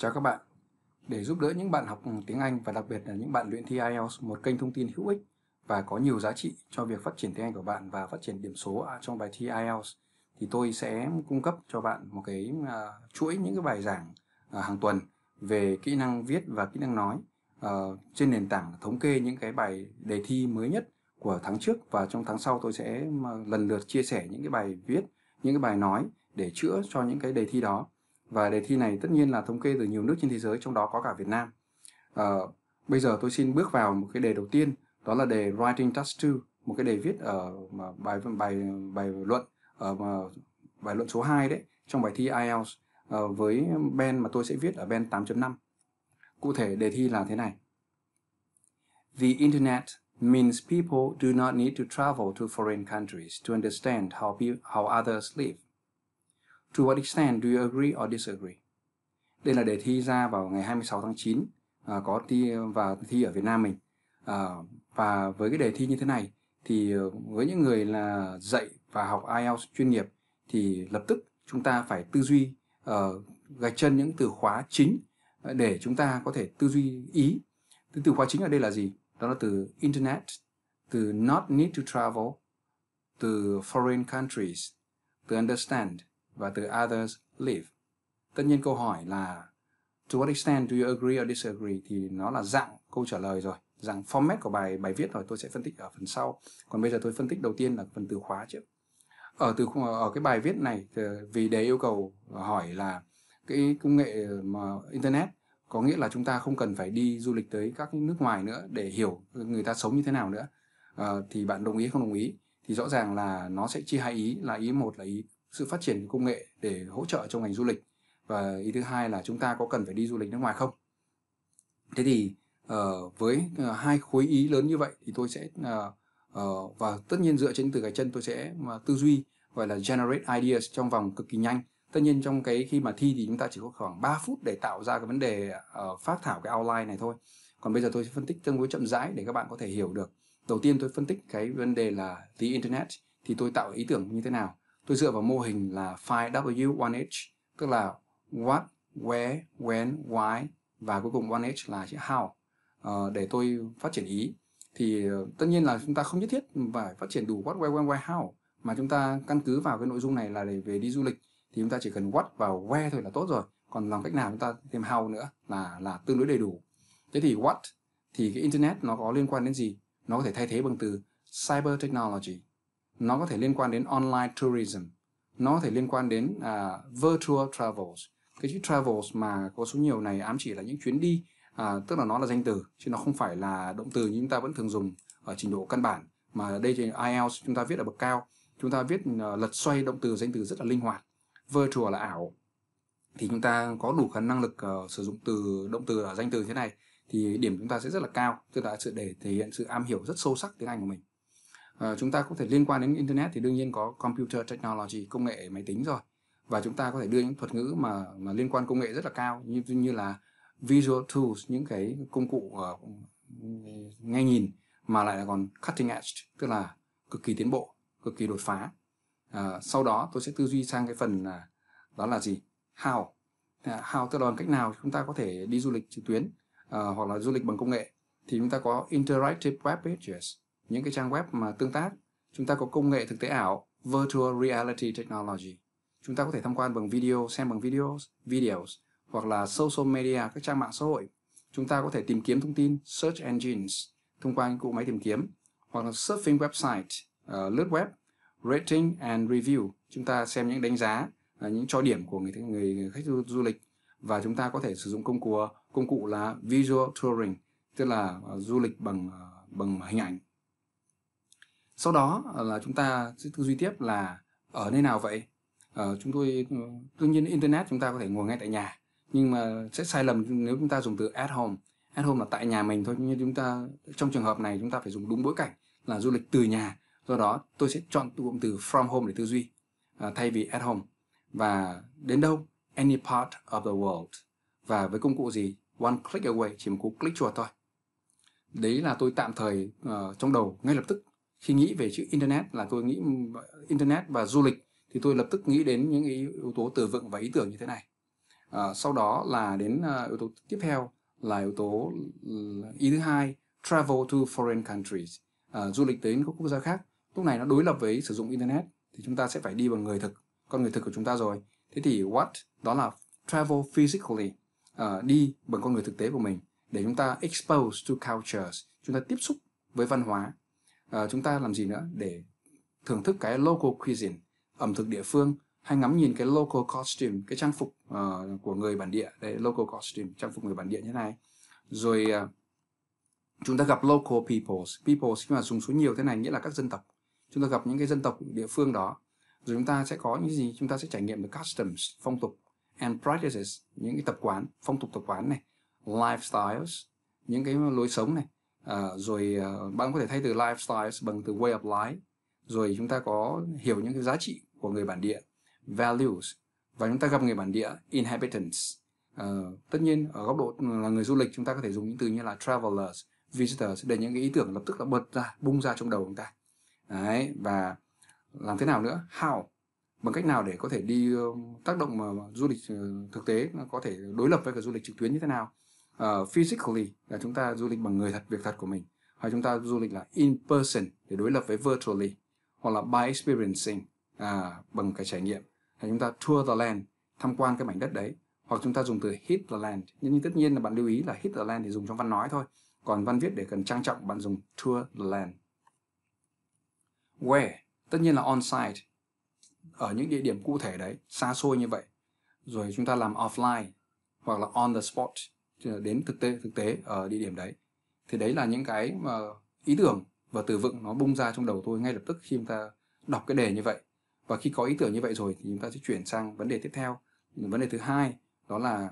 Chào các bạn. Để giúp đỡ những bạn học tiếng Anh và đặc biệt là những bạn luyện thi IELTS một kênh thông tin hữu ích và có nhiều giá trị cho việc phát triển tiếng Anh của bạn và phát triển điểm số trong bài thi IELTS thì tôi sẽ cung cấp cho bạn một cái uh, chuỗi những cái bài giảng uh, hàng tuần về kỹ năng viết và kỹ năng nói uh, trên nền tảng thống kê những cái bài đề thi mới nhất của tháng trước và trong tháng sau tôi sẽ lần lượt chia sẻ những cái bài viết, những cái bài nói để chữa cho những cái đề thi đó và đề thi này tất nhiên là thống kê từ nhiều nước trên thế giới trong đó có cả Việt Nam à, bây giờ tôi xin bước vào một cái đề đầu tiên đó là đề writing task 2 một cái đề viết ở bài bài bài luận ở bài luận số 2 đấy trong bài thi IELTS ờ, với ben mà tôi sẽ viết ở ben 8.5 cụ thể đề thi là thế này The internet means people do not need to travel to foreign countries to understand how how others live To what extent do you agree or disagree? Đây là đề thi ra vào ngày 26 tháng 9 à, có thi và thi ở Việt Nam mình. À, và với cái đề thi như thế này thì ờ, với những người là dạy và học IELTS chuyên nghiệp thì lập tức chúng ta phải tư duy uh, gạch chân những từ khóa chính để chúng ta có thể tư duy ý. Từ từ khóa chính ở đây là gì? Đó là từ internet, từ not need to travel, từ foreign countries, từ understand, và từ others live. Tất nhiên câu hỏi là to what extent do you agree or disagree thì nó là dạng câu trả lời rồi, dạng format của bài bài viết rồi tôi sẽ phân tích ở phần sau. Còn bây giờ tôi phân tích đầu tiên là phần từ khóa trước. Ở từ ở cái bài viết này vì đề yêu cầu hỏi là cái công nghệ mà internet có nghĩa là chúng ta không cần phải đi du lịch tới các nước ngoài nữa để hiểu người ta sống như thế nào nữa à, thì bạn đồng ý không đồng ý thì rõ ràng là nó sẽ chia hai ý là ý một là ý sự phát triển công nghệ để hỗ trợ trong ngành du lịch và ý thứ hai là chúng ta có cần phải đi du lịch nước ngoài không thế thì uh, với uh, hai khối ý lớn như vậy thì tôi sẽ uh, uh, và tất nhiên dựa trên từ cái chân tôi sẽ mà tư duy gọi là generate ideas trong vòng cực kỳ nhanh tất nhiên trong cái khi mà thi thì chúng ta chỉ có khoảng 3 phút để tạo ra cái vấn đề uh, phát thảo cái outline này thôi còn bây giờ tôi sẽ phân tích tương đối chậm rãi để các bạn có thể hiểu được đầu tiên tôi phân tích cái vấn đề là the internet thì tôi tạo ý tưởng như thế nào tôi dựa vào mô hình là 5W1H tức là what, where, when, why và cuối cùng 1H là chữ how uh, để tôi phát triển ý thì ờ, tất nhiên là chúng ta không nhất thiết phải phát triển đủ what, where, when, why, how mà chúng ta căn cứ vào cái nội dung này là để về đi du lịch thì chúng ta chỉ cần what và where thôi là tốt rồi còn làm cách nào chúng ta thêm how nữa là là tương đối đầy đủ thế thì what thì cái internet nó có liên quan đến gì nó có thể thay thế bằng từ cyber technology nó có thể liên quan đến online tourism nó có thể liên quan đến uh, virtual travels cái chữ travels mà có số nhiều này ám chỉ là những chuyến đi à, tức là nó là danh từ chứ nó không phải là động từ như chúng ta vẫn thường dùng ở trình độ căn bản mà ở đây trên IELTS chúng ta viết ở bậc cao chúng ta viết uh, lật xoay động từ danh từ rất là linh hoạt virtual là ảo thì chúng ta có đủ khả năng lực uh, sử dụng từ động từ ở à, danh từ thế này thì điểm chúng ta sẽ rất là cao tức là sự để thể hiện sự am hiểu rất sâu sắc tiếng Anh của mình Ờ, chúng ta có thể liên quan đến internet thì đương nhiên có computer technology công nghệ máy tính rồi và chúng ta có thể đưa những thuật ngữ mà, mà liên quan công nghệ rất là cao như như là visual tools những cái công cụ uh, ờ, ngay nhìn mà lại là còn cutting edge tức là cực kỳ tiến bộ cực kỳ đột phá à, sau đó tôi sẽ tư duy sang cái phần là đó là gì how how tức là cách nào chúng ta có thể đi du lịch trực tuyến à, hoặc là du lịch bằng công nghệ thì chúng ta có interactive web pages những cái trang web mà tương tác chúng ta có công nghệ thực tế ảo virtual reality technology chúng ta có thể tham quan bằng video xem bằng video videos hoặc là social media các trang mạng xã hội chúng ta có thể tìm kiếm thông tin search engines thông qua những cụ máy tìm kiếm hoặc là surfing website uh, lướt web rating and review chúng ta xem những đánh giá uh, những cho điểm của người, người, người khách du, du lịch và chúng ta có thể sử dụng công cụ công cụ là visual touring tức là uh, du lịch bằng uh, bằng hình ảnh sau đó ờ, là chúng ta sẽ tư duy tiếp là ở nơi nào vậy ờ, chúng tôi đương ừ, nhiên internet chúng ta có thể ngồi ngay tại nhà nhưng mà sẽ sai lầm nếu chúng ta dùng từ at home at home là tại nhà mình thôi nhưng chúng ta trong trường hợp này chúng ta phải dùng đúng bối cảnh là du lịch từ nhà do đó tôi sẽ chọn cụm từ from home để tư duy à, thay vì at home và đến đâu any part of the world và với công cụ gì one click away chỉ một cú click chuột thôi đấy là tôi tạm thời uh, trong đầu ngay lập tức khi nghĩ về chữ internet là tôi nghĩ internet và du lịch thì tôi lập tức nghĩ đến những yếu tố từ vựng và ý tưởng như thế này à, sau đó là đến à, yếu tố tiếp theo là yếu tố ý thứ hai travel to foreign countries à, du lịch đến các quốc gia khác lúc này nó đối lập với sử dụng internet thì chúng ta sẽ phải đi bằng người thực con người thực của chúng ta rồi thế thì what đó là travel physically à, đi bằng con người thực tế của mình để chúng ta expose to cultures chúng ta tiếp xúc với văn hóa à, chúng ta làm gì nữa để thưởng thức cái local cuisine ẩm thực địa phương hay ngắm nhìn cái local costume cái trang phục uh, của người bản địa đây local costume trang phục người bản địa như thế này rồi uh, chúng ta gặp local peoples peoples khi mà dùng số nhiều thế này nghĩa là các dân tộc chúng ta gặp những cái dân tộc địa phương đó rồi chúng ta sẽ có những gì chúng ta sẽ trải nghiệm được customs phong tục and practices những cái tập quán phong tục tập quán này lifestyles những cái lối sống này Ờ, rồi à, bạn có thể thay từ lifestyles bằng từ way of life rồi chúng ta có hiểu những cái giá trị của người bản địa values và chúng ta gặp người bản địa inhabitants à, tất nhiên ở góc độ là người du lịch chúng ta có thể dùng những từ như là travelers visitors để những cái ý tưởng lập tức là bật ra bung ra trong đầu chúng ta đấy và làm thế nào nữa how bằng cách nào để có thể đi tác động mà du lịch thực tế có thể đối lập với cả du lịch trực tuyến như thế nào uh, physically là chúng ta du lịch bằng người thật việc thật của mình hoặc chúng ta du lịch là in person để đối lập với virtually hoặc là by experiencing à, bằng cái trải nghiệm Hay chúng ta tour the land tham quan cái mảnh đất đấy hoặc chúng ta dùng từ hit the land nhưng tất nhiên là bạn lưu ý là hit the land thì dùng trong văn nói thôi còn văn viết để cần trang trọng bạn dùng tour the land where tất nhiên là on site ở những địa điểm cụ thể đấy xa xôi như vậy rồi chúng ta làm offline hoặc là on the spot đến thực tế thực tế ở địa điểm đấy thì đấy là những cái mà ý tưởng và từ vựng nó bung ra trong đầu tôi ngay lập tức khi chúng ta đọc cái đề như vậy và khi có ý tưởng như vậy rồi thì chúng ta sẽ chuyển sang vấn đề tiếp theo vấn đề thứ hai đó là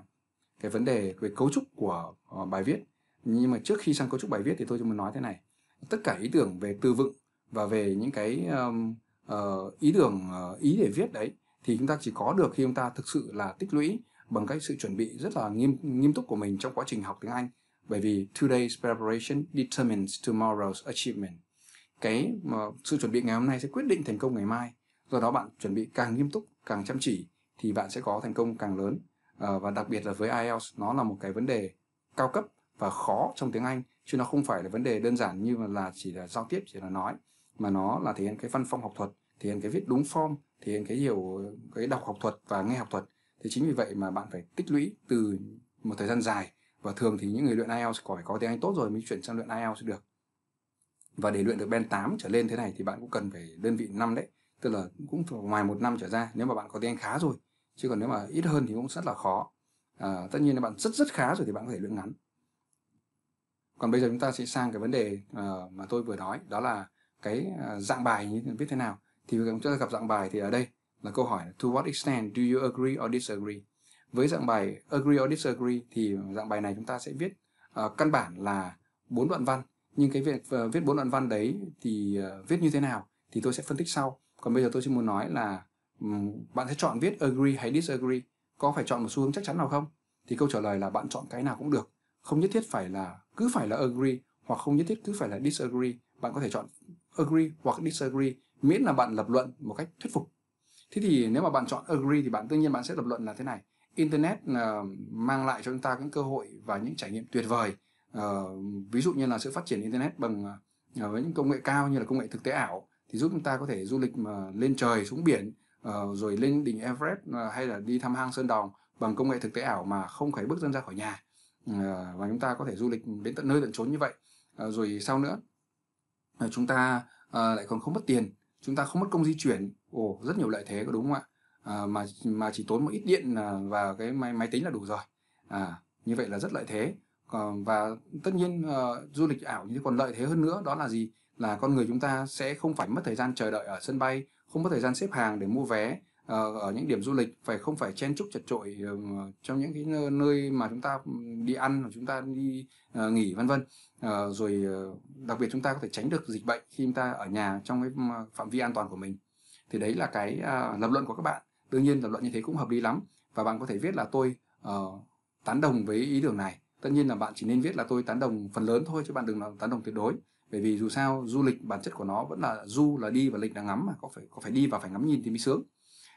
cái vấn đề về cấu trúc của ờ, bài viết nhưng mà trước khi sang cấu trúc bài viết thì tôi muốn nói thế này tất cả ý tưởng về từ vựng và về những cái um, uh, ý tưởng uh, ý để viết đấy thì chúng ta chỉ có được khi chúng ta thực sự là tích lũy bằng cách sự chuẩn bị rất là nghiêm nghiêm túc của mình trong quá trình học tiếng Anh bởi vì today's preparation determines tomorrow's achievement cái mà sự chuẩn bị ngày hôm nay sẽ quyết định thành công ngày mai do đó bạn chuẩn bị càng nghiêm túc càng chăm chỉ thì bạn sẽ có thành công càng lớn ờ, và đặc biệt là với IELTS nó là một cái vấn đề cao cấp và khó trong tiếng Anh chứ nó không phải là vấn đề đơn giản như là chỉ là giao tiếp chỉ là nói mà nó là thể hiện cái văn phong học thuật thể hiện cái viết đúng form thể hiện cái hiểu cái đọc học thuật và nghe học thuật thế chính vì vậy mà bạn phải tích lũy từ một thời gian dài và thường thì những người luyện IELTS có phải có tiếng Anh tốt rồi mới chuyển sang luyện IELTS được và để luyện được Ben 8 trở lên thế này thì bạn cũng cần phải đơn vị năm đấy tức là cũng ngoài một năm trở ra nếu mà bạn có tiếng Anh khá rồi chứ còn nếu mà ít hơn thì cũng rất là khó à, tất nhiên là bạn rất rất khá rồi thì bạn có thể luyện ngắn còn bây giờ chúng ta sẽ sang cái vấn đề uh, mà tôi vừa nói đó là cái à, dạng bài như viết thế nào thì chúng ta gặp dạng bài thì ở đây là câu hỏi to what extent do you agree or disagree với dạng bài agree or disagree thì dạng bài này chúng ta sẽ viết uh, căn bản là bốn đoạn văn nhưng cái việc uh, viết bốn đoạn văn đấy thì uh, viết như thế nào thì tôi sẽ phân tích sau còn bây giờ tôi chỉ muốn nói là um, bạn sẽ chọn viết agree hay disagree có phải chọn một xu hướng chắc chắn nào không thì câu trả lời là bạn chọn cái nào cũng được không nhất thiết phải là cứ phải là agree hoặc không nhất thiết cứ phải là disagree bạn có thể chọn agree hoặc disagree miễn là bạn lập luận một cách thuyết phục thế thì nếu mà bạn chọn agree thì bạn tự nhiên bạn sẽ lập luận là thế này internet uh, mang lại cho chúng ta những cơ hội và những trải nghiệm tuyệt vời uh, ví dụ như là sự phát triển internet bằng uh, với những công nghệ cao như là công nghệ thực tế ảo thì giúp chúng ta có thể du lịch mà lên trời xuống biển uh, rồi lên đỉnh Everest uh, hay là đi thăm hang sơn đòn bằng công nghệ thực tế ảo mà không phải bước chân ra khỏi nhà uh, và chúng ta có thể du lịch đến tận nơi tận chốn như vậy uh, rồi sau nữa uh, chúng ta uh, lại còn không mất tiền chúng ta không mất công di chuyển ồ rất nhiều lợi thế có đúng không ạ à, mà mà chỉ tốn một ít điện à, và cái máy máy tính là đủ rồi à như vậy là rất lợi thế còn và tất nhiên uh, du lịch ảo như còn lợi thế hơn nữa đó là gì là con người chúng ta sẽ không phải mất thời gian chờ đợi ở sân bay không mất thời gian xếp hàng để mua vé uh, ở những điểm du lịch phải không phải chen chúc chật trội uh, ờ, trong những cái nơi mà chúng ta ừ, đi ăn hoặc chúng ta đi uh, nghỉ vân vân uh, rồi uh, đặc biệt chúng ta có thể tránh được dịch bệnh khi chúng ta ở nhà trong cái ừ, phạm vi an toàn của mình thì đấy là cái uh, lập luận của các bạn đương nhiên lập luận như thế cũng hợp lý lắm và bạn có thể viết là tôi uh, tán đồng với ý tưởng này tất nhiên là bạn chỉ nên viết là tôi tán đồng phần lớn thôi chứ bạn đừng là tán đồng tuyệt đối bởi vì dù sao du lịch bản chất của nó vẫn là du là đi và lịch là ngắm mà có phải có phải đi và phải ngắm nhìn thì mới sướng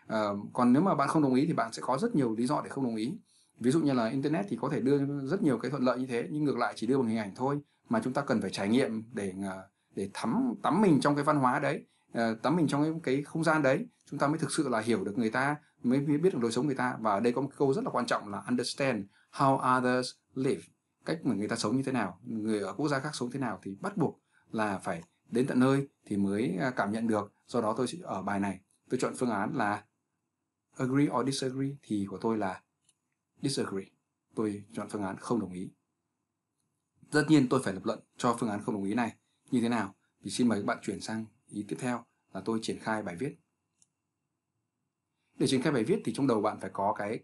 à, còn nếu mà bạn không đồng ý thì bạn sẽ có rất nhiều lý do để không đồng ý ví dụ như là internet thì có thể đưa rất nhiều cái thuận lợi như thế nhưng ngược lại chỉ đưa bằng hình ảnh thôi mà chúng ta cần phải trải nghiệm để à, để thắm tắm mình trong cái văn hóa đấy Ờ, tắm mình trong cái, không gian đấy chúng ta mới thực sự là hiểu được người ta mới biết được đời sống người ta và ở đây có một câu rất là quan trọng là understand how others live cách mà người ta sống như thế nào người ở quốc gia khác sống thế nào thì bắt buộc là phải đến tận nơi thì mới ờ, cảm nhận được do đó tôi ở bài này tôi chọn phương án là agree or disagree thì của tôi là disagree tôi chọn phương án không đồng ý tất nhiên tôi phải lập luận cho phương án không đồng ý này như thế nào thì xin mời các bạn chuyển sang ý tiếp theo là tôi triển khai bài viết để triển khai bài viết thì trong đầu bạn phải có cái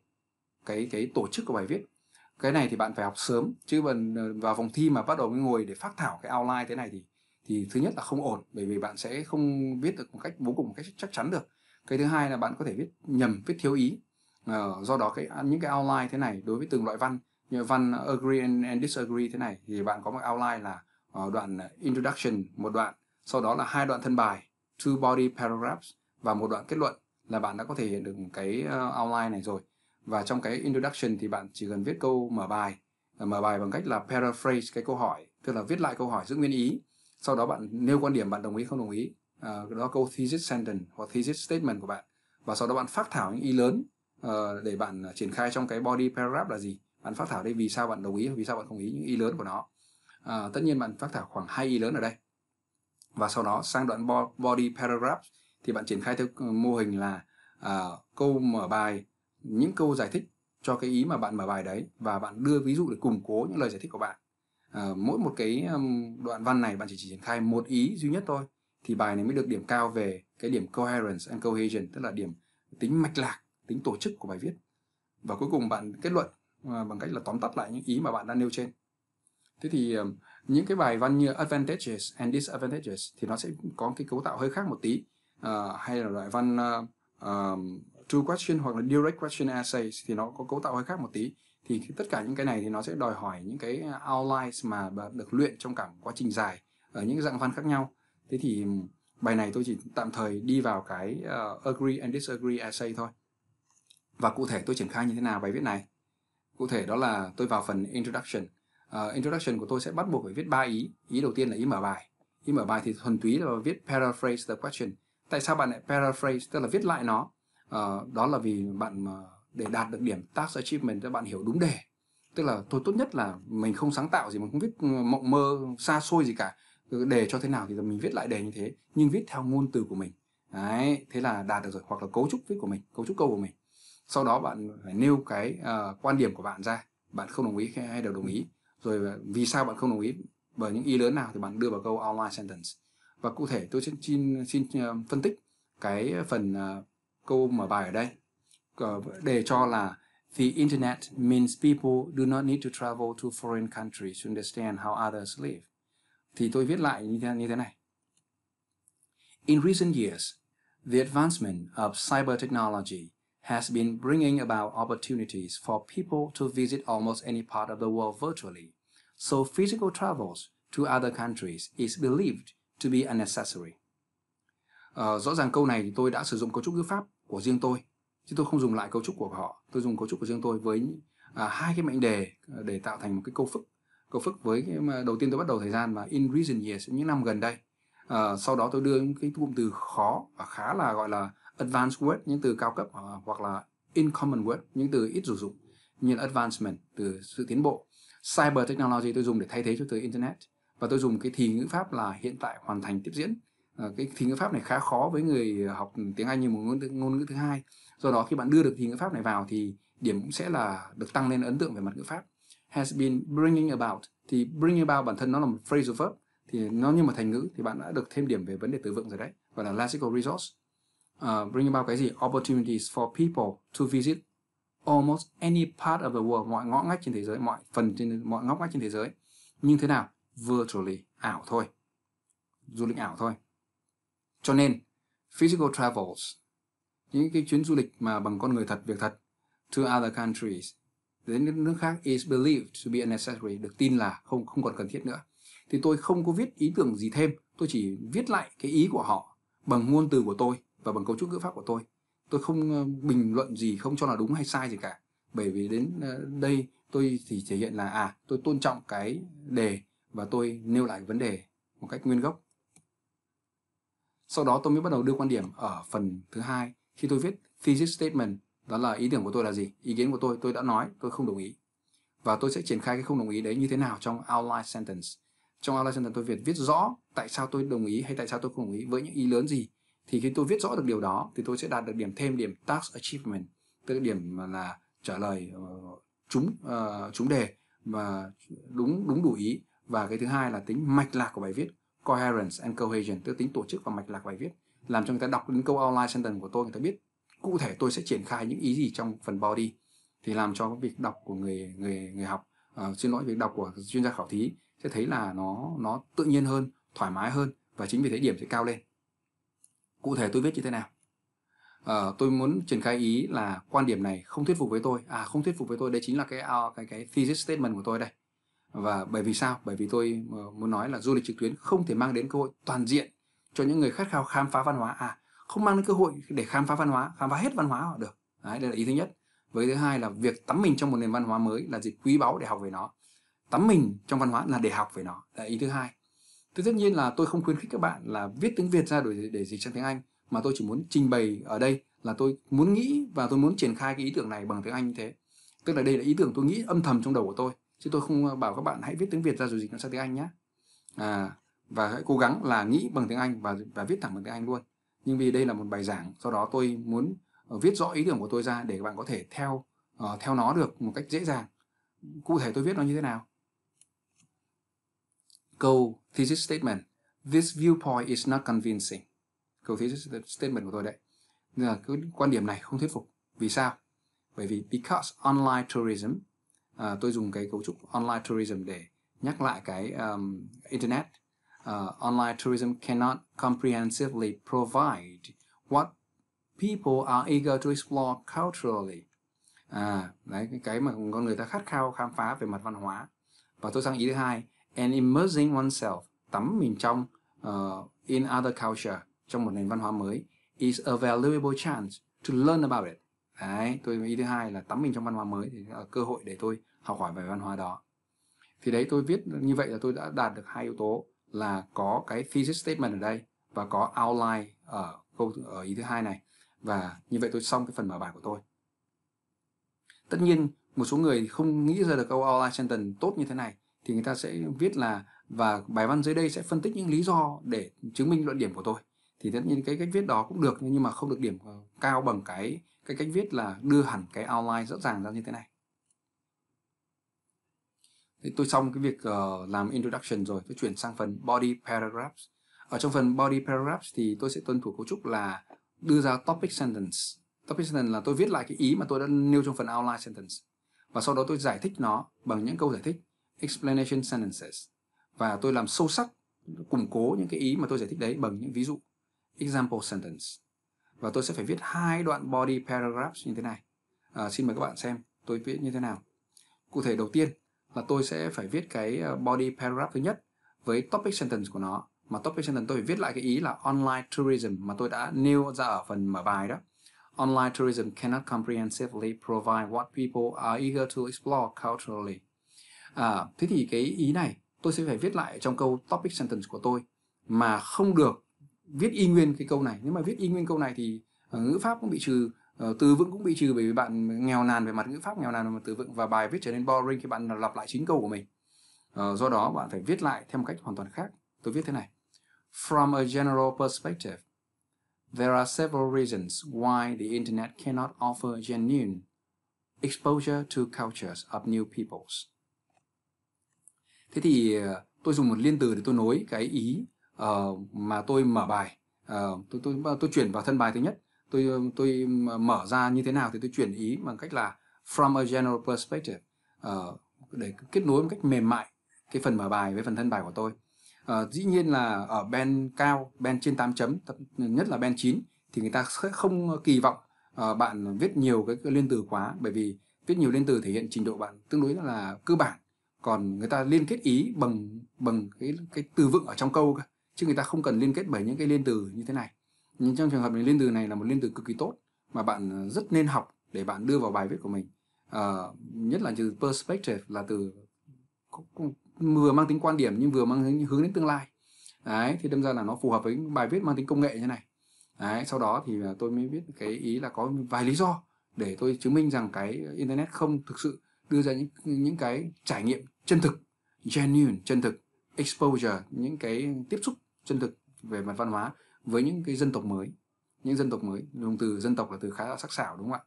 cái cái tổ chức của bài viết cái này thì bạn phải học sớm chứ bạn ờ, vào phòng thi mà bắt đầu mới ngồi để phát thảo cái outline thế này thì thì thứ nhất là không ổn bởi vì bạn sẽ không viết được một cách vô cùng một cách chắc chắn được cái thứ hai là bạn có thể viết nhầm viết thiếu ý ờ, do đó cái à, những cái outline thế này đối với từng loại văn như văn agree and, and disagree thế này thì bạn có một outline là ờ, đoạn introduction một đoạn sau đó là hai đoạn thân bài two body paragraphs và một đoạn kết luận là bạn đã có thể hiện được cái ờ, outline này rồi và trong cái introduction thì bạn chỉ cần viết câu mở bài mở bài bằng cách là paraphrase cái câu hỏi tức là viết lại câu hỏi giữ nguyên ý sau đó bạn nêu quan điểm bạn đồng ý không đồng ý à, đó câu thesis sentence hoặc thesis statement của bạn và sau đó bạn phát thảo những ý lớn ờ, để bạn triển khai trong cái body paragraph là gì bạn phát thảo đây vì sao bạn đồng ý vì sao bạn không ý những ý lớn của nó à, tất nhiên bạn phát thảo khoảng hai ý lớn ở đây và sau đó sang đoạn body paragraph thì bạn triển khai theo ừ, mô hình là à, câu mở bài những câu giải thích cho cái ý mà bạn mở bài đấy và bạn đưa ví dụ để củng cố những lời giải thích của bạn à, mỗi một cái đoạn văn này bạn chỉ triển khai một ý duy nhất thôi thì bài này mới được điểm cao về cái điểm coherence and cohesion tức là điểm tính mạch lạc tính tổ chức của bài viết và cuối cùng bạn kết luận ờ, bằng cách là tóm tắt lại những ý mà bạn đã nêu trên thế thì những cái bài văn như advantages and disadvantages thì nó sẽ có cái cấu tạo hơi khác một tí uh, hay là loại văn uh, um, true question hoặc là direct question essays thì nó có cấu tạo hơi khác một tí thì tất cả những cái này thì nó sẽ đòi hỏi những cái outlines mà bạn được luyện trong cả một quá trình dài ở những dạng văn khác nhau thế thì bài này tôi chỉ tạm thời đi vào cái uh, agree and disagree essay thôi và cụ thể tôi triển khai như thế nào bài viết này cụ thể đó là tôi vào phần introduction uh, introduction của tôi sẽ bắt buộc phải viết ba ý ý đầu tiên là ý mở bài ý mở bài thì thuần túy là viết paraphrase the question tại sao bạn lại paraphrase tức là viết lại nó uh, đó là vì bạn mà để đạt được điểm task achievement cho bạn hiểu đúng đề tức là tôi tốt nhất là mình không sáng tạo gì mình không viết ừ, mộng mơ xa xôi gì cả ừ, đề cho thế nào thì mình viết lại đề như thế nhưng viết theo ngôn từ của mình đấy thế là đạt được rồi hoặc là cấu trúc viết của mình cấu trúc câu của mình sau đó bạn phải nêu cái uh, quan điểm của bạn ra bạn không đồng ý hay đều đồng ý rồi à, vì sao bạn không đồng ý bởi những ý lớn nào thì bạn đưa vào câu outline sentence và cụ thể tôi sẽ xin, xin à, phân tích cái phần uh, câu mở bài ở đây uh, đề cho là the internet means people do not need to travel to foreign countries to understand how others live thì tôi viết lại như thế, như thế này in recent years the advancement of cyber technology has been bringing about opportunities for people to visit almost any part of the world virtually, so physical travels to other countries is believed to be unnecessary. Uh, ờ, rõ ràng câu này thì tôi đã sử dụng cấu trúc ngữ pháp của riêng tôi, chứ tôi không dùng lại cấu trúc của họ. Tôi dùng cấu trúc của riêng tôi với à, hai cái mệnh đề à, để tạo thành một cái câu phức. Câu phức với cái mà đầu tiên tôi bắt đầu thời gian và in recent years những năm gần đây. À, sau đó tôi đưa những cái cụm từ khó và khá là gọi là advanced word những từ cao cấp ờ, hoặc là in common word những từ ít sử dụng như là advancement từ sự tiến bộ cyber technology tôi dùng để thay thế cho từ internet và tôi dùng cái thì ngữ pháp là hiện tại hoàn thành tiếp diễn ờ, cái thì ngữ pháp này khá khó với người ờ, học tiếng Anh như một ngôn, ngôn ngữ thứ hai do đó khi bạn đưa được thì ngữ pháp này vào thì điểm cũng sẽ là được tăng lên ấn tượng về mặt ngữ pháp has been bringing about thì bringing about bản thân nó là một phrasal verb thì nó như một thành ngữ thì bạn đã được thêm điểm về vấn đề từ vựng rồi đấy gọi là lexical resource uh, bring about cái gì opportunities for people to visit almost any part of the world mọi ngõ ngách trên thế giới mọi phần trên mọi ngóc ngách trên thế giới nhưng thế nào virtually ảo thôi du lịch ảo thôi cho nên physical travels những cái chuyến du lịch mà bằng con người thật việc thật to other countries đến những nước khác is believed to be unnecessary được tin là không không còn cần thiết nữa thì tôi không có viết ý tưởng gì thêm tôi chỉ viết lại cái ý của họ bằng ngôn từ của tôi và bằng cấu trúc ngữ pháp của tôi tôi không ờ, bình luận gì không cho là đúng hay sai gì cả bởi vì đến ờ, đây tôi thì thể hiện là à tôi tôn trọng cái đề và tôi nêu lại vấn đề một cách nguyên gốc sau đó tôi mới bắt đầu đưa quan điểm ở phần thứ hai khi tôi viết thesis statement đó là ý tưởng của tôi là gì ý kiến của tôi tôi đã nói tôi không đồng ý và tôi sẽ triển khai cái không đồng ý đấy như thế nào trong outline sentence trong outline sentence tôi việt viết rõ tại sao tôi đồng ý hay tại sao tôi không đồng ý với những ý lớn gì thì khi tôi viết rõ được điều đó thì tôi sẽ đạt được điểm thêm điểm task achievement tức là điểm mà là trả lời uh, trúng uh, đề và đúng đúng đủ ý và cái thứ hai là tính mạch lạc của bài viết coherence and cohesion tức tính tổ chức và mạch lạc bài viết làm cho người ta đọc đến câu outline sentence của tôi người ta biết cụ thể tôi sẽ triển khai những ý gì trong phần body thì làm cho việc đọc của người người người học uh, xin lỗi việc đọc của chuyên gia khảo thí sẽ thấy là nó nó tự nhiên hơn thoải mái hơn và chính vì thế điểm sẽ cao lên cụ thể tôi viết như thế nào à, tôi muốn triển khai ý là quan điểm này không thuyết phục với tôi à không thuyết phục với tôi đây chính là cái à, cái cái thesis statement của tôi đây và bởi vì sao bởi vì tôi ờ, muốn nói là du lịch trực tuyến không thể mang đến cơ hội toàn diện cho những người khát khao khám phá văn hóa à không mang đến cơ hội để khám phá văn hóa khám phá hết văn hóa họ được đấy đây là ý thứ nhất với thứ hai là việc tắm mình trong một nền văn hóa mới là dịp quý báu để học về nó tắm mình trong văn hóa là để học về nó là ý thứ hai Thế tất nhiên là tôi không khuyến khích các bạn là viết tiếng Việt ra để, để dịch sang tiếng Anh mà tôi chỉ muốn trình bày ở đây là tôi muốn nghĩ và tôi muốn triển khai cái ý tưởng này bằng tiếng Anh như thế. Tức là đây là ý tưởng tôi nghĩ âm thầm trong đầu của tôi chứ tôi không ờ, bảo các bạn hãy viết tiếng Việt ra rồi dịch nó sang tiếng Anh nhé. À, và hãy cố gắng là nghĩ bằng tiếng Anh và và viết thẳng bằng tiếng Anh luôn. Nhưng vì đây là một bài giảng, do đó tôi muốn ờ, viết rõ ý tưởng của tôi ra để các bạn có thể theo uh, theo nó được một cách dễ dàng. Cụ thể tôi viết nó như thế nào câu thesis statement this viewpoint is not convincing câu thesis statement của tôi đấy nên là cái quan điểm này không thuyết phục vì sao bởi vì because online tourism uh, tôi dùng cái cấu trúc online tourism để nhắc lại cái um, internet uh, online tourism cannot comprehensively provide what people are eager to explore culturally à đấy cái mà con người ta khát khao khám phá về mặt văn hóa và tôi sang ý thứ hai and immersing oneself tắm mình trong uh, in other culture trong một nền văn hóa mới is a valuable chance to learn about it đấy tôi ý thứ hai là tắm mình trong văn hóa mới thì là cơ hội để tôi học hỏi về văn hóa đó thì đấy tôi viết như vậy là tôi đã đạt được hai yếu tố là có cái thesis statement ở đây và có outline ở câu ở ý thứ hai này và như vậy tôi xong cái phần mở bài của tôi tất nhiên một số người không nghĩ ra được câu outline sentence tốt như thế này thì người ta sẽ viết là và bài văn dưới đây sẽ phân tích những lý do để chứng minh luận điểm của tôi thì tất nhiên cái cách viết đó cũng được nhưng mà không được điểm cao bằng cái cái cách viết là đưa hẳn cái outline rõ ràng ra như thế này thì tôi xong cái việc uh, làm introduction rồi tôi chuyển sang phần body paragraphs ở trong phần body paragraphs thì tôi sẽ tuân thủ cấu trúc là đưa ra topic sentence topic sentence là tôi viết lại cái ý mà tôi đã nêu trong phần outline sentence và sau đó tôi giải thích nó bằng những câu giải thích explanation sentences và tôi làm sâu sắc củng cố những cái ý mà tôi giải thích đấy bằng những ví dụ example sentence và tôi sẽ phải viết hai đoạn body paragraphs như thế này à, xin mời các bạn xem tôi viết như thế nào cụ thể đầu tiên là tôi sẽ phải viết cái ờ, body paragraph thứ nhất với topic sentence của nó mà topic sentence tôi phải viết lại cái ý là online tourism mà tôi đã nêu ra ở phần mở bài đó online tourism cannot comprehensively provide what people are eager to explore culturally à, thế thì cái ý này tôi sẽ phải viết lại trong câu topic sentence của tôi mà không được viết y nguyên cái câu này nếu mà viết y nguyên câu này thì ờ, ngữ pháp cũng bị trừ ờ, từ vựng cũng bị trừ bởi vì bạn nghèo nàn về mặt ngữ pháp nghèo nàn về mặt từ vựng và bài viết trở nên boring khi bạn lặp lại chính câu của mình ờ, do đó bạn phải viết lại theo một cách hoàn toàn khác tôi viết thế này from a general perspective there are several reasons why the internet cannot offer genuine exposure to cultures of new peoples thế thì ờ, tôi dùng một liên từ để tôi nối cái ý uh, mà tôi mở bài uh, tôi tôi tôi chuyển vào thân bài thứ nhất tôi tôi mở ra như thế nào thì tôi chuyển ý bằng cách là from a general perspective uh, để kết nối một cách mềm mại cái phần mở bài với phần thân bài của tôi uh, dĩ nhiên là ở band cao band trên 8 chấm nhất là band 9 thì người ta sẽ không kỳ vọng uh, bạn viết nhiều cái liên từ quá bởi vì viết nhiều liên từ thể hiện trình độ bạn tương đối là cơ bản còn người ta liên kết ý bằng bằng cái cái từ vựng ở trong câu cơ chứ người ta không cần liên kết bởi những cái liên từ như thế này nhưng trong trường hợp này liên từ này là một liên từ cực kỳ tốt mà bạn ờ, rất nên học để bạn đưa vào bài viết của mình à, nhất là từ perspective là từ vừa mang tính quan điểm nhưng vừa mang hướng, hướng đến tương lai đấy thì đâm ra là nó phù hợp với bài viết mang tính công nghệ như này đấy sau đó thì ờ, tôi mới biết cái ý là có vài lý do để tôi chứng minh rằng cái internet không thực sự đưa ra những những cái trải nghiệm chân thực genuine chân thực exposure những cái tiếp xúc chân thực về mặt văn hóa với những cái dân tộc mới những dân tộc mới dùng từ dân tộc là từ khá là sắc sảo đúng không ạ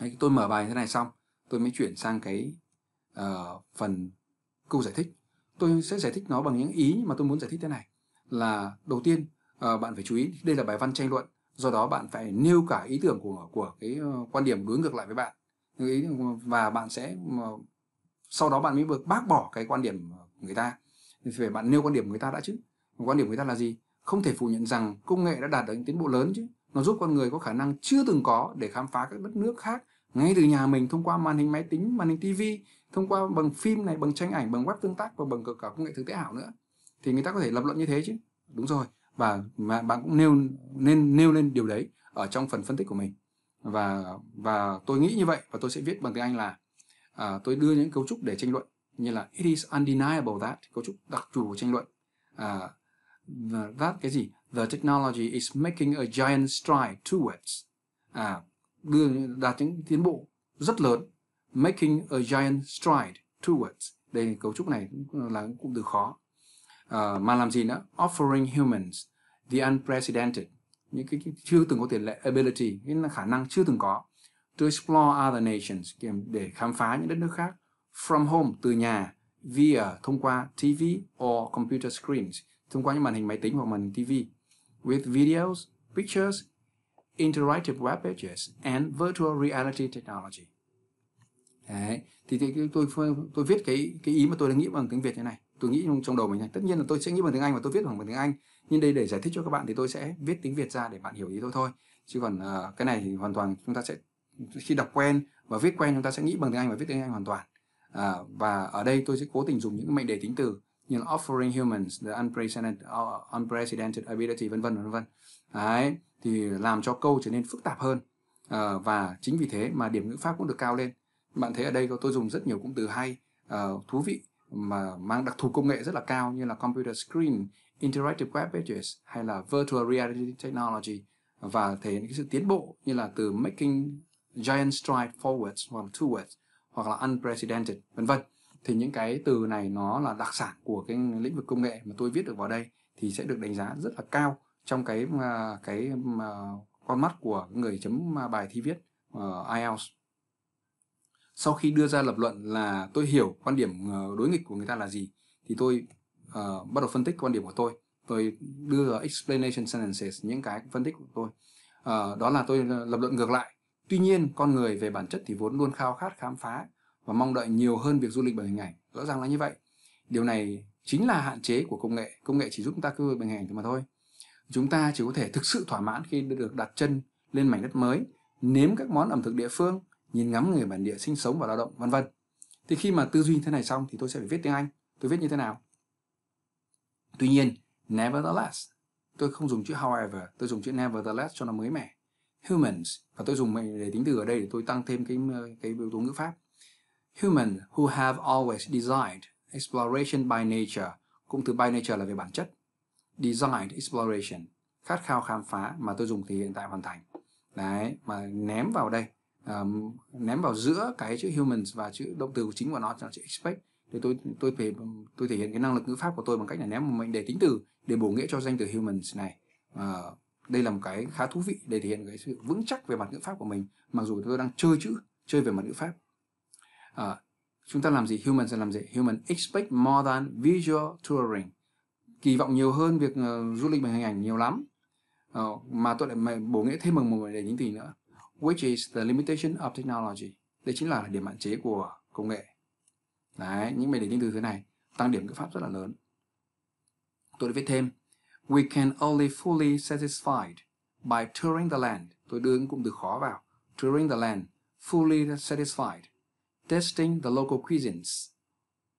Đấy, tôi mở bài thế này xong tôi mới chuyển sang cái uh, phần câu giải thích tôi sẽ giải thích nó bằng những ý mà tôi muốn giải thích thế này là đầu tiên uh, bạn phải chú ý đây là bài văn tranh luận do đó bạn phải nêu cả ý tưởng của của cái ờ, quan điểm đối ngược lại với bạn ý và bạn sẽ sau đó bạn mới được bác bỏ cái quan điểm người ta về bạn nêu quan điểm người ta đã chứ quan điểm người ta là gì không thể phủ nhận rằng công nghệ đã đạt được những tiến bộ lớn chứ nó giúp con người có khả năng chưa từng có để khám phá các đất nước khác ngay từ nhà mình thông qua màn hình máy tính màn hình tivi thông qua bằng phim này bằng tranh ảnh bằng web tương tác và bằng cả công nghệ thực tế ảo nữa thì người ta có thể lập luận như thế chứ đúng rồi và mà bạn cũng nêu nên nêu lên điều đấy ở trong phần phân tích của mình và và tôi nghĩ như vậy và tôi sẽ viết bằng tiếng Anh là uh, tôi đưa những cấu trúc để tranh luận như là it is undeniable that cấu trúc đặc thù của tranh luận uh, à, the, that cái gì the technology is making a giant stride towards à đưa đạt những tiến bộ rất lớn making a giant stride towards đây cấu trúc này là cũng từ khó uh, mà làm gì nữa offering humans the unprecedented những cái, cái chưa từng có tiền lệ ability cái là khả năng chưa từng có to explore other nations để khám phá những đất nước khác from home từ nhà via thông qua TV or computer screens thông qua những màn hình máy tính hoặc màn hình TV with videos, pictures, interactive web pages and virtual reality technology. Đấy, thì, thì tôi tôi viết cái cái ý mà tôi đã nghĩ bằng tiếng Việt như này. Tôi nghĩ trong đầu mình này. Tất nhiên là tôi sẽ nghĩ bằng tiếng Anh và tôi viết bằng tiếng Anh nhưng đây để giải thích cho các bạn thì tôi sẽ viết tiếng việt ra để bạn hiểu ý tôi thôi chứ còn uh, cái này thì hoàn toàn chúng ta sẽ khi đọc quen và viết quen chúng ta sẽ nghĩ bằng tiếng anh và viết tiếng anh hoàn toàn à, và ở đây tôi sẽ cố tình dùng những mệnh đề tính từ như là offering humans the unprecedented, ờ, unprecedented ability vân vân vân vân đấy thì làm cho câu trở nên phức tạp hơn à, và chính vì thế mà điểm ngữ pháp cũng được cao lên bạn thấy ở đây tôi dùng rất nhiều cụm từ hay uh, thú vị mà mang đặc thù công nghệ rất là cao như là computer screen, interactive web pages hay là virtual reality technology và thể hiện cái sự tiến bộ như là từ making giant stride forwards hoặc là towards hoặc là unprecedented vân vân thì những cái từ này nó là đặc sản của cái lĩnh vực công nghệ mà tôi viết được vào đây thì sẽ được đánh giá rất là cao trong cái à, cái à, con mắt của người chấm bài thi viết ờ, IELTS sau khi đưa ra lập luận là tôi hiểu quan điểm ờ, đối nghịch của người ta là gì thì tôi uh, bắt đầu phân tích quan điểm của tôi tôi đưa explanation sentences những cái phân tích của tôi uh, đó là tôi lập luận ngược lại tuy nhiên con người về bản chất thì vốn luôn khao khát khám phá và mong đợi nhiều hơn việc du lịch bằng hình ảnh rõ ràng là như vậy điều này chính là hạn chế của công nghệ công nghệ chỉ giúp chúng ta cơ bằng hình ảnh thôi mà thôi chúng ta chỉ có thể thực sự thỏa mãn khi được đặt chân lên mảnh đất mới nếm các món ẩm thực địa phương nhìn ngắm người bản địa sinh sống và lao động vân vân thì khi mà tư duy thế này xong thì tôi sẽ phải viết tiếng anh tôi viết như thế nào tuy nhiên nevertheless tôi không dùng chữ however tôi dùng chữ nevertheless cho nó mới mẻ humans và tôi dùng để tính từ ở đây để tôi tăng thêm cái ờ, cái yếu tố ngữ pháp human who have always desired exploration by nature cũng từ by nature là về bản chất desired exploration khát khao khám phá mà tôi dùng thì hiện tại hoàn thành đấy mà ném vào đây um, ném vào giữa cái chữ humans và chữ động từ chính của nó là chữ expect thì tôi tôi thể tôi thể hiện cái năng lực ngữ pháp của tôi bằng cách là ném một mệnh đề tính từ để bổ nghĩa cho danh từ humans này uh, đây là một cái khá thú vị để thể hiện cái sự vững chắc về mặt ngữ pháp của mình mặc dù tôi đang chơi chữ chơi về mặt ngữ pháp uh, chúng ta làm gì humans sẽ làm gì human expect more than visual touring kỳ vọng nhiều hơn việc uh, du lịch bằng hình ảnh nhiều lắm uh, mà tôi lại bổ nghĩa thêm bằng một mệnh đề tính từ nữa which is the limitation of technology. Đây chính là điểm hạn chế của công nghệ. Đấy, những mệnh đề những từ thế này tăng điểm ngữ pháp rất là lớn. Tôi đã viết thêm, we can only fully satisfied by touring the land. Tôi đưa cũng từ khó vào. Touring the land, fully satisfied, testing the local cuisines,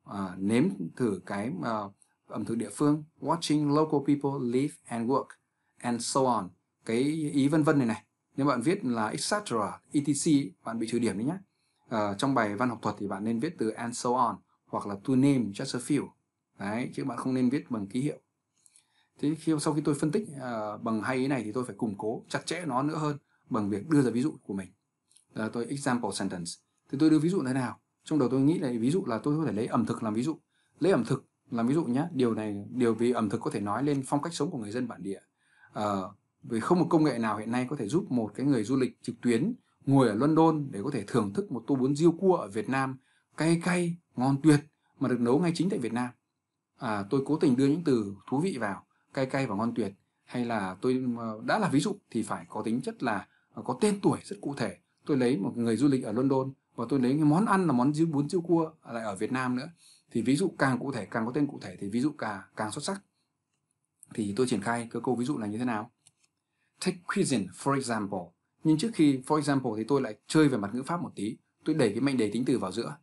à, nếm thử cái uh, ẩm thực địa phương, watching local people live and work, and so on. Cái ý vân vân này này nếu bạn viết là etc etc bạn bị trừ điểm đấy nhé à, ờ, trong bài văn học thuật thì bạn nên viết từ and so on hoặc là to name just a few đấy chứ bạn không nên viết bằng ký hiệu thế khi sau khi tôi phân tích uh, bằng hay ý này thì tôi phải củng cố chặt chẽ nó nữa hơn bằng việc đưa ra ví dụ của mình là tôi example sentence thì tôi đưa ví dụ thế nào trong đầu tôi nghĩ là ví dụ là tôi có thể lấy ẩm thực làm ví dụ lấy ẩm thực làm ví dụ nhé điều này điều vì ẩm thực có thể nói lên phong cách sống của người dân bản địa uh, vì không một công nghệ nào hiện nay có thể giúp một cái người du lịch trực tuyến ngồi ở London để có thể thưởng thức một tô bún riêu cua ở Việt Nam cay cay ngon tuyệt mà được nấu ngay chính tại Việt Nam à, tôi cố tình đưa những từ thú vị vào cay cay và ngon tuyệt hay là tôi ờ, đã là ví dụ thì phải có tính chất là có tên tuổi rất cụ thể tôi lấy một người du lịch ở London và tôi lấy cái món ăn là món riêu bún riêu cua lại ở Việt Nam nữa thì ví dụ càng cụ thể càng có tên cụ thể thì ví dụ càng càng xuất sắc thì tôi triển khai cơ câu ví dụ là như thế nào take cuisine for example nhưng trước khi for example thì tôi lại chơi về mặt ngữ pháp một tí tôi đẩy cái mệnh đề tính từ vào giữa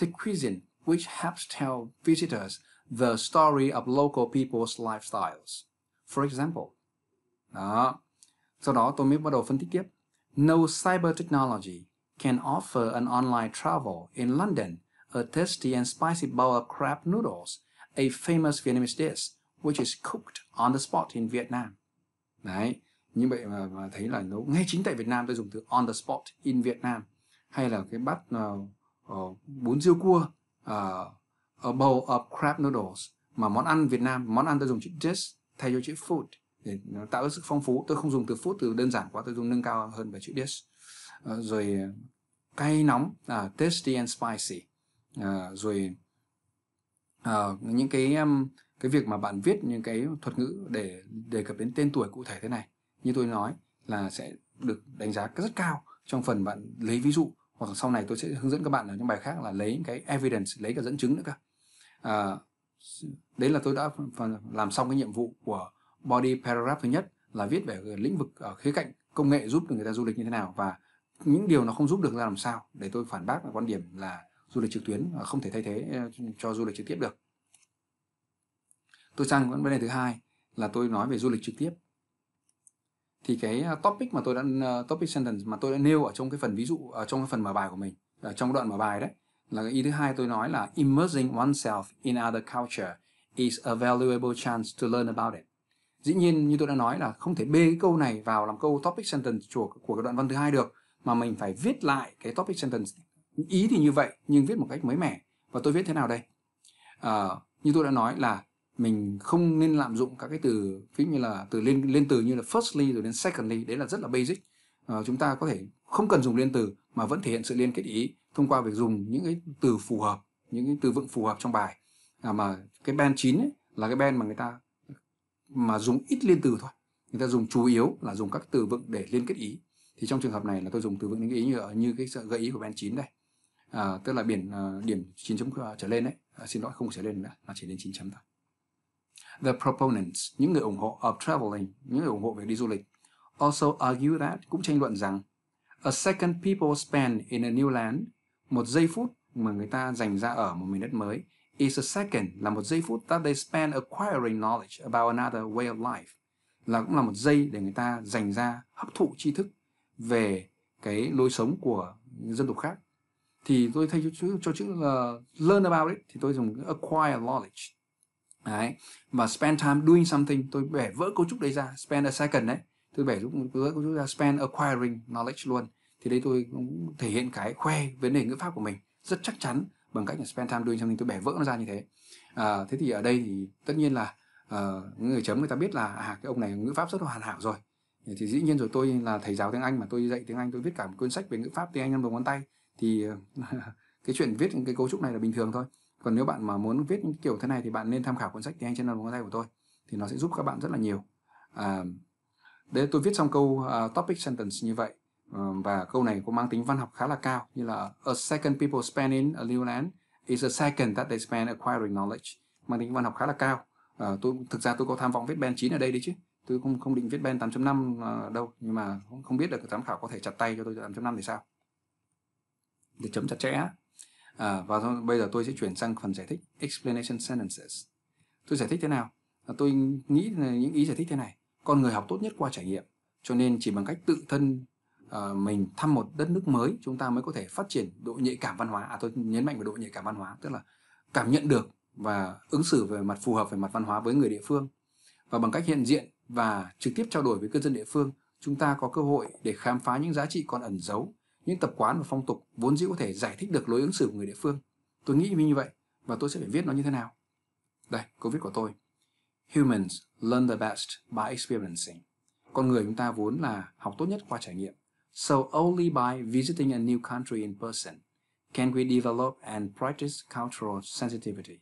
take cuisine which helps tell visitors the story of local people's lifestyles for example đó sau đó tôi mới bắt đầu phân tích tiếp no cyber technology can offer an online travel in London a tasty and spicy bowl of crab noodles, a famous Vietnamese dish which is cooked on the spot in Vietnam. Đấy, như vậy mà, mà thấy là nấu ngay chính tại Việt Nam tôi dùng từ on the spot in Việt Nam hay là cái bát uh, uh, bún riêu cua uh, a bowl of crab noodles mà món ăn Việt Nam món ăn tôi dùng chữ dish thay cho chữ food để nó tạo sức phong phú tôi không dùng từ food từ đơn giản quá tôi dùng nâng cao hơn về chữ dish uh, rồi cay nóng uh, tasty and spicy uh, rồi uh, những cái um, cái việc mà bạn viết những cái thuật ngữ để đề cập đến tên tuổi cụ thể thế này như tôi nói là sẽ được đánh giá rất cao trong phần bạn lấy ví dụ hoặc sau này tôi sẽ hướng dẫn các bạn ở những bài khác là lấy cái evidence lấy cả dẫn chứng nữa cả à, đấy là tôi đã làm xong cái nhiệm vụ của body paragraph thứ nhất là viết về lĩnh vực ở khía cạnh công nghệ giúp được người ta du lịch như thế nào và những điều nó không giúp được ra làm sao để tôi phản bác quan điểm là du lịch trực tuyến không thể thay thế ờ, cho du lịch trực tiếp được tôi sang vấn đề thứ hai là tôi nói về du lịch trực tiếp thì cái ờ, topic mà tôi đã ờ, topic sentence mà tôi đã nêu ở trong cái phần ví dụ ở ờ, trong cái phần mở bài của mình ở trong đoạn mở bài đấy là cái ý thứ hai tôi nói là immersing oneself in other culture is a valuable chance to learn about it dĩ nhiên như tôi đã nói là không thể bê cái câu này vào làm câu topic sentence của của cái đoạn văn thứ hai được mà mình phải viết lại cái topic sentence ý thì như vậy nhưng viết một cách mới mẻ và tôi viết thế nào đây à, như tôi đã nói là mình không nên lạm dụng các cái từ ví như là từ liên liên từ như là firstly rồi đến secondly đấy là rất là basic à, chúng ta có thể không cần dùng liên từ mà vẫn thể hiện sự liên kết ý thông qua việc dùng những cái từ phù hợp những cái từ vựng phù hợp trong bài à, mà cái band 9 ấy, là cái band mà người ta mà dùng ít liên từ thôi người ta dùng chủ yếu là dùng các từ vựng để liên kết ý thì trong trường hợp này là tôi dùng từ vựng liên ý như, như cái gợi ý của band 9 đây à, tức là biển à, điểm 9 chấm à, trở lên đấy à, xin lỗi không trở lên nữa là chỉ đến 9 chấm thôi The proponents, những người ủng hộ of traveling, những người ủng hộ việc đi du lịch, also argue that, cũng tranh luận rằng a second people spend in a new land, một giây phút mà người ta dành ra ở một miền đất mới is a second là một giây phút that they spend acquiring knowledge about another way of life là cũng là một giây để người ta dành ra hấp thụ tri thức về cái lối sống của dân tộc khác thì tôi thay cho chữ, cho chữ là ờ, learn about it thì tôi dùng acquire knowledge đấy và spend time doing something tôi bẻ vỡ cấu trúc đấy ra spend a second đấy tôi bẻ vỡ cấu trúc ra spend acquiring knowledge luôn thì đây tôi cũng thể hiện cái khoe vấn đề ngữ pháp của mình rất chắc chắn bằng cách là spend time doing something tôi bẻ vỡ nó ra như thế à, thế thì ở đây thì tất nhiên là uh, người chấm người ta biết là à, cái ông này ngữ pháp rất là hoàn hảo rồi thì dĩ nhiên rồi tôi là thầy giáo tiếng Anh mà tôi dạy tiếng Anh tôi viết cả một cuốn sách về ngữ pháp tiếng Anh năm đầu ngón tay thì ờ, cái chuyện viết cái cấu trúc này là bình thường thôi còn nếu bạn mà muốn viết những kiểu thế này thì bạn nên tham khảo cuốn sách tiếng Anh trên đầu ngón tay của tôi thì nó sẽ giúp các bạn rất là nhiều à, đấy tôi viết xong câu uh, topic sentence như vậy ờ, và câu này cũng mang tính văn học khá là cao như là a second people spend in a new land is a second that they spend acquiring knowledge mang tính văn học khá là cao uh, tôi thực ra tôi có tham vọng viết ben 9 ở đây đấy chứ tôi không không định viết ben 8.5 uh, ờ, đâu nhưng mà không, biết được giám khảo có thể chặt tay cho tôi 8.5 thì sao để chấm chặt chẽ à, và thôi, bây giờ tôi sẽ chuyển sang phần giải thích explanation sentences tôi giải thích thế nào à, tôi nghĩ là những ý giải thích thế này con người học tốt nhất qua trải nghiệm cho nên chỉ bằng cách tự thân à, mình thăm một đất nước mới chúng ta mới có thể phát triển độ nhạy cảm văn hóa à tôi nhấn mạnh về độ nhạy cảm văn hóa tức là cảm nhận được và ứng xử về mặt phù hợp về mặt văn hóa với người địa phương và bằng cách hiện diện và trực tiếp trao đổi với cư dân địa phương chúng ta có cơ hội để khám phá những giá trị còn ẩn giấu những tập quán và phong tục vốn dĩ có thể giải thích được lối ứng xử của người địa phương tôi nghĩ như vậy và tôi sẽ phải viết nó như thế nào đây câu viết của tôi humans learn the best by experiencing con người chúng ta vốn là học tốt nhất qua trải nghiệm so only by visiting a new country in person can we develop and practice cultural sensitivity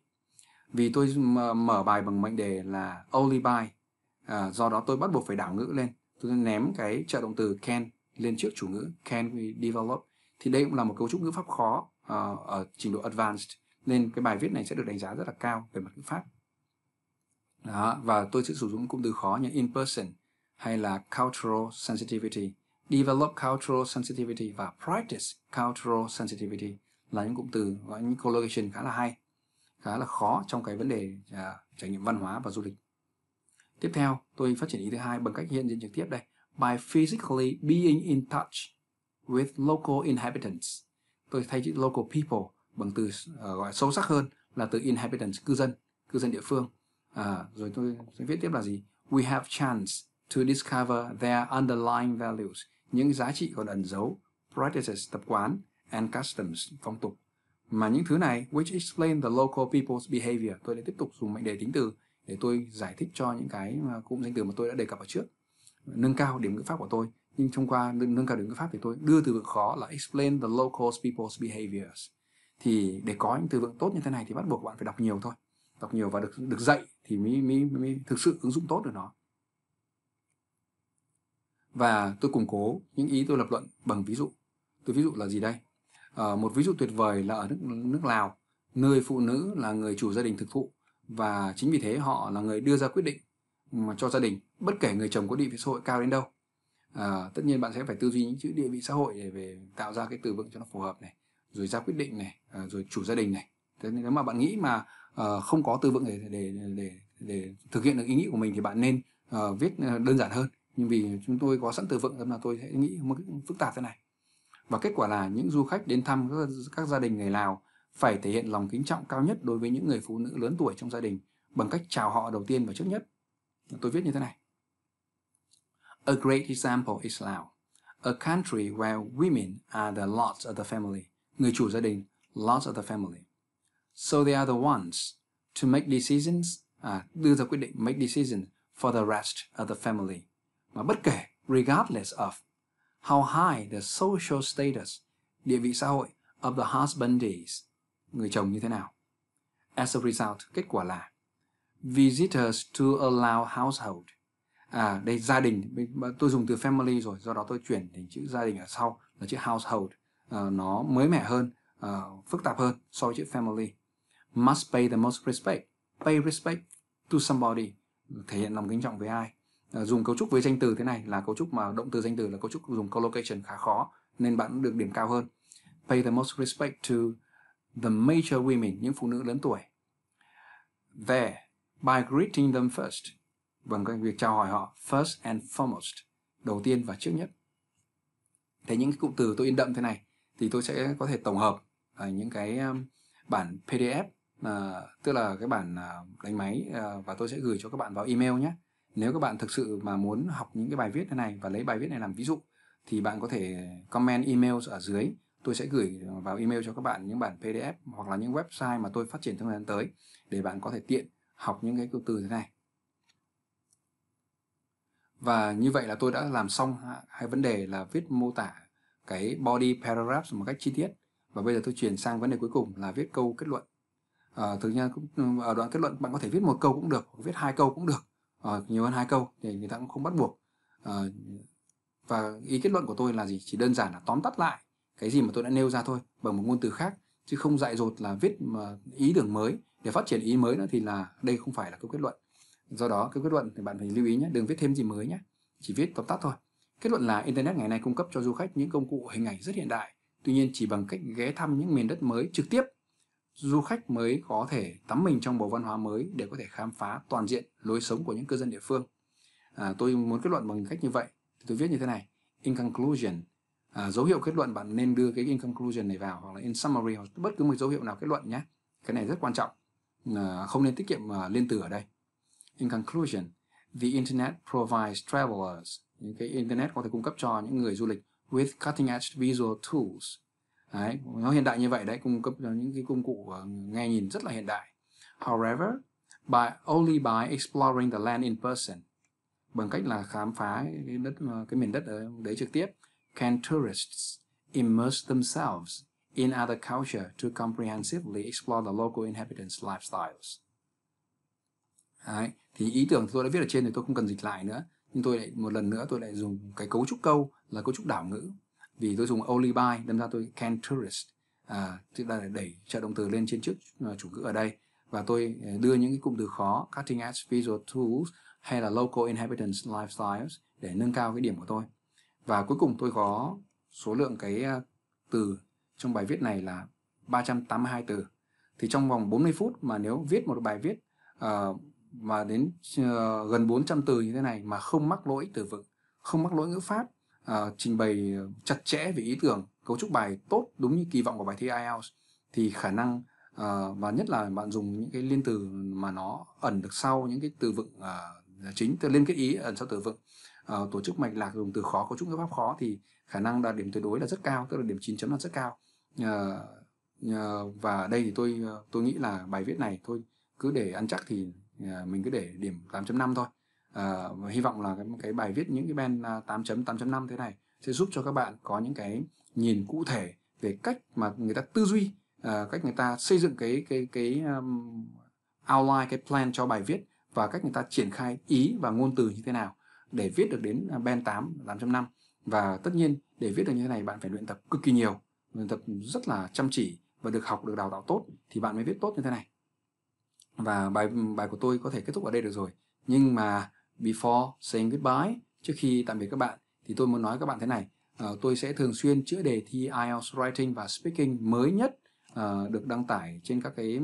vì tôi mở bài bằng mệnh đề là only by à, do đó tôi bắt buộc phải đảo ngữ lên tôi ném cái trợ động từ can lên trước chủ ngữ can we develop thì đây cũng là một cấu trúc ngữ pháp khó uh, ở trình độ advanced nên cái bài viết này sẽ được đánh giá rất là cao về mặt ngữ pháp đó, và tôi sẽ sử dụng cụm từ khó như in person hay là cultural sensitivity develop cultural sensitivity và practice cultural sensitivity là những cụm từ gọi những collocation khá là hay khá là khó trong cái vấn đề uh, trải nghiệm văn hóa và du lịch tiếp theo tôi phát triển ý thứ hai bằng cách hiện diện trực tiếp đây by physically being in touch with local inhabitants. Tôi thay chữ local people bằng từ uh, gọi sâu sắc hơn là từ inhabitants, cư dân, cư dân địa phương. À, rồi tôi sẽ viết tiếp là gì? We have chance to discover their underlying values, những giá trị còn ẩn giấu, practices, tập quán, and customs, phong tục. Mà những thứ này, which explain the local people's behavior, tôi lại tiếp tục dùng mệnh đề tính từ để tôi giải thích cho những cái ờ, cụm danh từ mà tôi đã đề cập ở trước nâng cao điểm ngữ pháp của tôi nhưng trong qua nâng cao điểm ngữ pháp thì tôi đưa từ vựng khó là explain the local people's behaviors thì để có những từ vựng tốt như thế này thì bắt buộc bạn phải đọc nhiều thôi đọc nhiều và được được dạy thì mới mới, mới thực sự ứng dụng tốt được nó và tôi củng cố những ý tôi lập luận bằng ví dụ tôi ví dụ là gì đây à, một ví dụ tuyệt vời là ở nước nước Lào nơi phụ nữ là người chủ gia đình thực thụ và chính vì thế họ là người đưa ra quyết định mà cho gia đình bất kể người chồng có địa vị xã hội cao đến đâu à, tất nhiên bạn sẽ phải tư duy những chữ địa vị xã hội để về tạo ra cái từ vựng cho nó phù hợp này rồi ra quyết định này à, rồi chủ gia đình này thế nên nếu mà bạn nghĩ mà à, không có từ vựng để, để để để thực hiện được ý nghĩ của mình thì bạn nên à, viết ờ, đơn giản hơn nhưng vì chúng tôi có sẵn từ vựng nên là tôi sẽ nghĩ một phức tạp thế này và kết quả là những du khách đến thăm các, các gia đình người Lào phải thể hiện lòng kính trọng cao nhất đối với những người phụ nữ lớn tuổi trong gia đình bằng cách chào họ đầu tiên và trước nhất Tôi viết như thế này. A great example is Laos, a country where women are the lords of the family, người chủ gia đình, lords of the family. So they are the ones to make decisions, à, đưa ra quyết định, make decisions for the rest of the family. Mà bất kể, regardless of how high the social status, địa vị xã hội of the husband is, người chồng như thế nào. As a result, kết quả là visitors to allow household à đây gia đình tôi dùng từ family rồi do đó tôi chuyển thành chữ gia đình ở sau là chữ household à, nó mới mẻ hơn à, phức tạp hơn so với chữ family must pay the most respect pay respect to somebody thể hiện lòng kính trọng với ai à, dùng cấu trúc với danh từ thế này là cấu trúc mà động từ danh từ là cấu trúc dùng collocation khá khó nên bạn được điểm cao hơn pay the most respect to the major women những phụ nữ lớn tuổi there by greeting them first bằng vâng, cái việc chào hỏi họ first and foremost đầu tiên và trước nhất thế những cái cụm từ tôi in đậm thế này thì tôi sẽ có thể tổng hợp ở à, những cái à, bản PDF à, tức là cái bản à, đánh máy à, và tôi sẽ gửi cho các bạn vào email nhé nếu các bạn thực sự mà muốn học những cái bài viết thế này và lấy bài viết này làm ví dụ thì bạn có thể comment email ở dưới tôi sẽ gửi vào email cho các bạn những bản PDF hoặc là những website mà tôi phát triển trong thời gian tới để bạn có thể tiện học những cái cụm từ thế này và như vậy là tôi đã làm xong hai vấn đề là viết mô tả cái body paragraph một cách chi tiết và bây giờ tôi chuyển sang vấn đề cuối cùng là viết câu kết luận à, thực ra cũng ở đoạn kết luận bạn có thể viết một câu cũng được viết hai câu cũng được à, nhiều hơn hai câu thì người ta cũng không bắt buộc à, và ý kết luận của tôi là gì chỉ đơn giản là tóm tắt lại cái gì mà tôi đã nêu ra thôi bằng một ngôn từ khác chứ không dại dột là viết mà ý tưởng mới để phát triển ý mới nữa thì là đây không phải là cái kết luận do đó cái kết luận thì bạn phải lưu ý nhé đừng viết thêm gì mới nhé chỉ viết tóm tắt thôi kết luận là internet ngày nay cung cấp cho du khách những công cụ hình ảnh rất hiện đại tuy nhiên chỉ bằng cách ghé thăm những miền đất mới trực tiếp du khách mới có thể tắm mình trong bầu văn hóa mới để có thể khám phá toàn diện lối sống của những cư dân địa phương à, tôi muốn kết luận bằng cách như vậy thì tôi viết như thế này in conclusion à, dấu hiệu kết luận bạn nên đưa cái in conclusion này vào hoặc là in summary hoặc bất cứ một dấu hiệu nào kết luận nhé cái này rất quan trọng Ờ, không nên tiết kiệm ờ, liên từ ở đây. In conclusion, the internet provides travelers những cái internet có thể cung cấp cho những người du lịch with cutting edge visual tools đấy, nó hiện đại như vậy đấy cung cấp cho những cái công cụ ờ, nghe nhìn rất là hiện đại however by only by exploring the land in person bằng cách là khám phá cái đất cái miền đất ở đấy trực tiếp can tourists immerse themselves in other culture to comprehensively explore the local inhabitants' lifestyles. Đấy. Thì ý tưởng tôi đã viết ở trên thì tôi không cần dịch lại nữa. Nhưng tôi lại một lần nữa tôi lại dùng cái cấu trúc câu là cấu trúc đảo ngữ. Vì tôi dùng only by, đâm ra tôi can tourist. À, tức là đẩy trợ động từ lên trên trước à, chủ ngữ ở đây. Và tôi à, đưa những cái cụm từ khó, cutting edge visual tools hay là local inhabitants lifestyles để nâng cao cái điểm của tôi. Và cuối cùng tôi có số lượng cái à, từ trong bài viết này là 382 từ thì trong vòng 40 phút mà nếu viết một bài viết uh, mà đến uh, gần 400 từ như thế này mà không mắc lỗi từ vựng không mắc lỗi ngữ pháp uh, trình bày chặt chẽ về ý tưởng cấu trúc bài tốt đúng như kỳ vọng của bài thi IELTS thì khả năng uh, và nhất là bạn dùng những cái liên từ mà nó ẩn được sau những cái từ vựng uh, chính từ liên kết ý ẩn sau từ vựng uh, tổ chức mạch lạc dùng từ khó cấu trúc ngữ pháp khó thì khả năng đạt điểm tuyệt đối là rất cao tức là điểm 9 chấm là rất cao và đây thì tôi ờ, tôi nghĩ là bài viết này thôi cứ để ăn chắc thì ờ, mình cứ để điểm 8.5 thôi ờ, và hy vọng là cái, cái bài viết những cái band 8.8.5 thế này sẽ giúp cho các bạn có những cái nhìn cụ thể về cách mà người ta tư duy cách người ta xây dựng cái cái cái um, outline cái plan cho bài viết và cách người ta triển khai ý và ngôn từ như thế nào để viết được đến band 8 8.5 và tất nhiên để viết được như thế này bạn phải luyện tập cực kỳ nhiều người tập rất là chăm chỉ và được học được đào tạo tốt thì bạn mới viết tốt như thế này và bài bài của tôi có thể kết thúc ở đây được rồi nhưng mà before saying goodbye trước khi tạm biệt các bạn thì tôi muốn nói các bạn thế này uh, tôi sẽ thường xuyên chữa đề thi IELTS writing và speaking mới nhất uh, được đăng tải trên các cái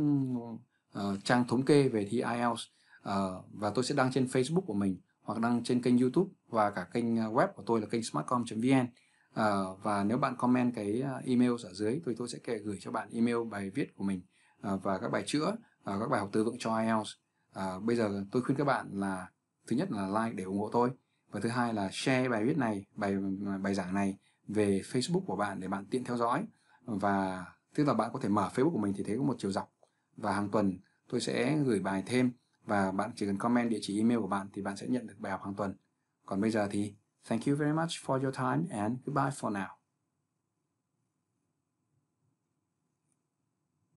uh, trang thống kê về thi IELTS uh, và tôi sẽ đăng trên Facebook của mình hoặc đăng trên kênh YouTube và cả kênh web của tôi là kênh smartcom.vn à, và nếu bạn comment cái ờ, email ở dưới tôi tôi sẽ kể gửi cho bạn email bài viết của mình à, và các bài chữa à, các bài học từ vựng cho IELTS à, bây giờ tôi khuyên các bạn là thứ nhất là like để ủng hộ tôi và thứ hai là share bài viết này bài bài giảng này về Facebook của bạn để bạn tiện theo dõi và tức là bạn có thể mở Facebook của mình thì thấy có một chiều dọc và hàng tuần tôi sẽ gửi bài thêm và bạn chỉ cần comment địa chỉ email của bạn thì bạn sẽ nhận được bài học hàng tuần còn bây giờ thì Thank you very much for your time and goodbye for now.